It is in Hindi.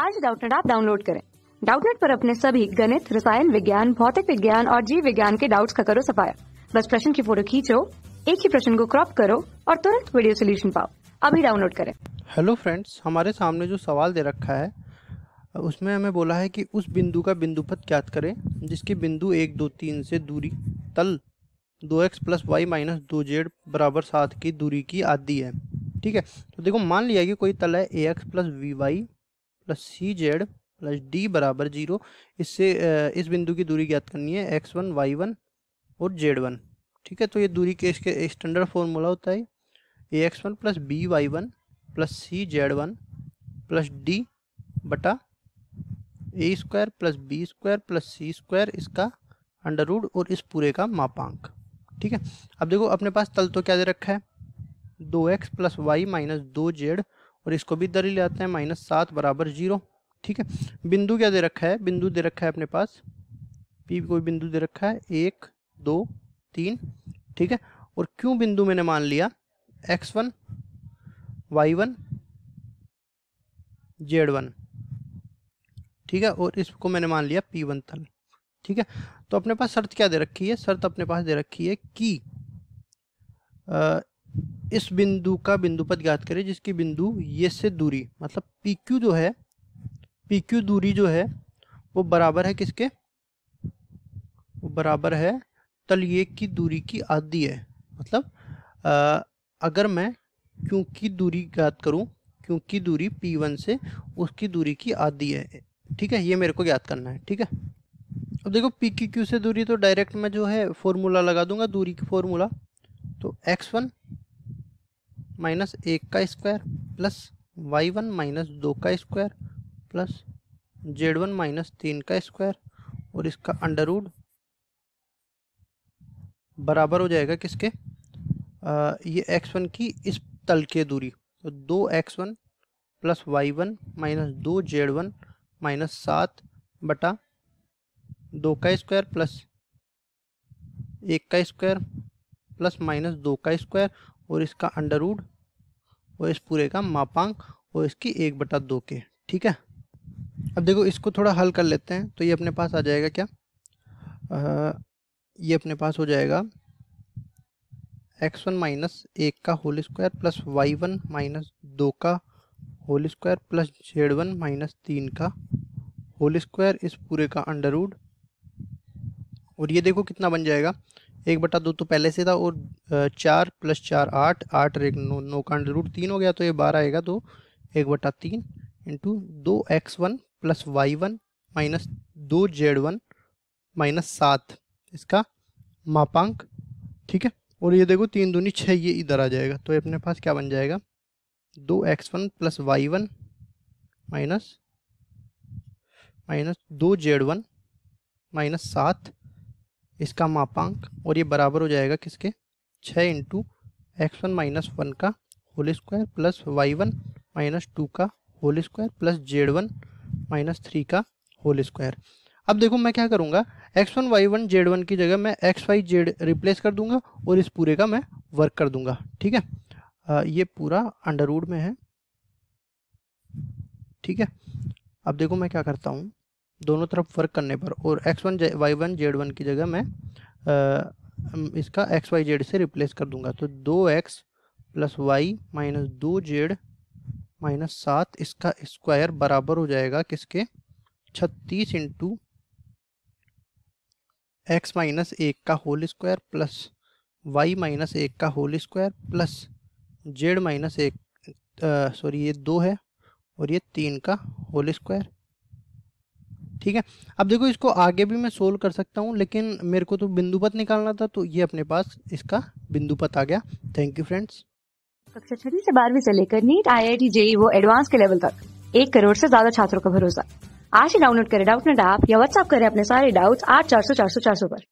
आज डाउटनेट आप डाउनलोड करें डाउटनेट पर अपने सभी गणित रसायन विज्ञान भौतिक विज्ञान और जीव विज्ञान के डाउट्स का करो सफाया बस प्रश्न की फोटो खींचो एक ही प्रश्न को क्रॉप करो और तुरंत वीडियो सोल्यूशन पाओ अभी डाउनलोड करें हेलो फ्रेंड्स हमारे सामने जो सवाल दे रखा है उसमें हमें बोला है कि उस बिंदु का बिंदु पथ ज्ञात करें जिसके बिंदु एक दो तीन से दूरी तल दो एक्स प्लस वाई माइनस दो जेड बराबर सात की दूरी की आदि है ठीक है तो देखो मान लिया कि कोई तल है A X plus B Y plus C Z plus D बराबर जीरो इससे इस बिंदु की दूरी ज्ञात करनी है एक्स वन वाई वन और जेड वन ठीक है तो ये दूरी के इसके स्टैंडर्ड फॉर्मूला होता है A X one plus B Y one plus C Z one plus D बटा A square plus B square plus C square इसका अंडर रूट और इस पूरे का मापांक ठीक है अब देखो अपने पास तल तो क्या दे रखा है दो एक्स प्लस वाई माइनस दो जेड और इसको भी इधर ही ले आते हैं माइनस सात बराबर जीरो ठीक है बिंदु क्या दे रखा है बिंदु दे रखा है अपने पास पी कोई बिंदु दे रखा है एक दो तीन ठीक है और क्यों बिंदु मैंने मान लिया X one Y one Z one ठीक है और इसको मैंने मान लिया पी वन तल ठीक है तो अपने पास शर्त क्या दे रखी है शर्त अपने पास दे रखी है कि इस बिंदु का बिंदुपद ज्ञात करें जिसकी बिंदु ये से दूरी मतलब पी क्यू जो है पी क्यू दूरी जो है वो बराबर है किसके वो बराबर है तलिए की दूरी की आधी है मतलब आ, अगर मैं क्योंकि दूरी ज्ञात करूं क्योंकि दूरी पी वन से उसकी दूरी की आधी है ठीक है ये मेरे को ज्ञात करना है ठीक है अब देखो पी की क्यू से दूरी तो डायरेक्ट मैं जो है फॉर्मूला लगा दूंगा दूरी की फॉर्मूला तो एक्स वन माइनस एक का square plus Y one minus दो का square plus Z one minus तीन का स्क्वायर और इसका अंडर रूड बराबर हो जाएगा किसके आ, ये एक्स वन की इस तल के दूरी तो दो x one plus Y one minus दो जेड वन माइनस सात बटा दो का स्क्वायर प्लस एक का स्क्वायर प्लस माइनस दो का स्क्वायर और इसका अंडर रूट और इस पूरे का मापांक और इसकी एक बटा दो के ठीक है अब देखो इसको थोड़ा हल कर लेते हैं तो ये अपने पास आ जाएगा क्या आ, ये अपने पास हो जाएगा एक्स वन माइनस एक का whole square plus Y one minus दो का whole square plus Z one minus तीन का होल स्क्वायर इस पूरे का अंडर रूड और ये देखो कितना बन जाएगा एक बटा दो तो पहले से था और चार प्लस चार आठ आठ और एक नौ नौ का अंडर रूट तीन हो गया तो ये बारह आएगा तो एक बटा तीन इंटू दो x one plus Y one minus दो जेड वन माइनस सात इसका मापांक ठीक है और ये देखो तीन दूनी छः ये इधर आ जाएगा तो ये अपने पास क्या बन जाएगा दो x one plus Y one minus minus दो जेड वन माइनस सात इसका मापांक और ये बराबर हो जाएगा किसके छः into x one minus one का whole square plus Y one minus two का whole square plus Z one minus three का होल स्क्वायर अब देखो मैं क्या करूँगा x one Y one Z one की जगह मैं एक्स वाई जेड रिप्लेस कर दूंगा और इस पूरे का मैं वर्क कर दूंगा ठीक है आ, ये पूरा अंडरवुड में है ठीक है अब देखो मैं क्या करता हूँ दोनों तरफ वर्क करने पर और x one Y one Z one की जगह मैं आ, इसका एक्स वाई जेड से रिप्लेस कर दूंगा तो दो एक्स प्लस वाई माइनस दो जेड माइनस सात इसका स्क्वायर बराबर हो जाएगा किसके छत्तीस इंटू एक्स माइनस एक का whole square plus Y minus एक का whole square plus z minus एक सॉरी ये दो है और ये तीन का होल स्क्वायर ठीक है अब देखो इसको आगे भी मैं सोल्व कर सकता हूँ लेकिन मेरे को तो बिंदुपत निकालना था तो ये अपने पास इसका बिंदुपत आ गया थैंक यू फ्रेंड्स कक्षा छठी से बारहवीं से लेकर NEET I I T JEE वो एडवांस के लेवल तक एक करोड़ से ज्यादा छात्रों का भरोसा आज ही डाउनलोड करें डाउट नेट ऐप या व्हाट्सअप करें अपने सारे डाउट्स आठ चार सौ चार सौ चार सौ पर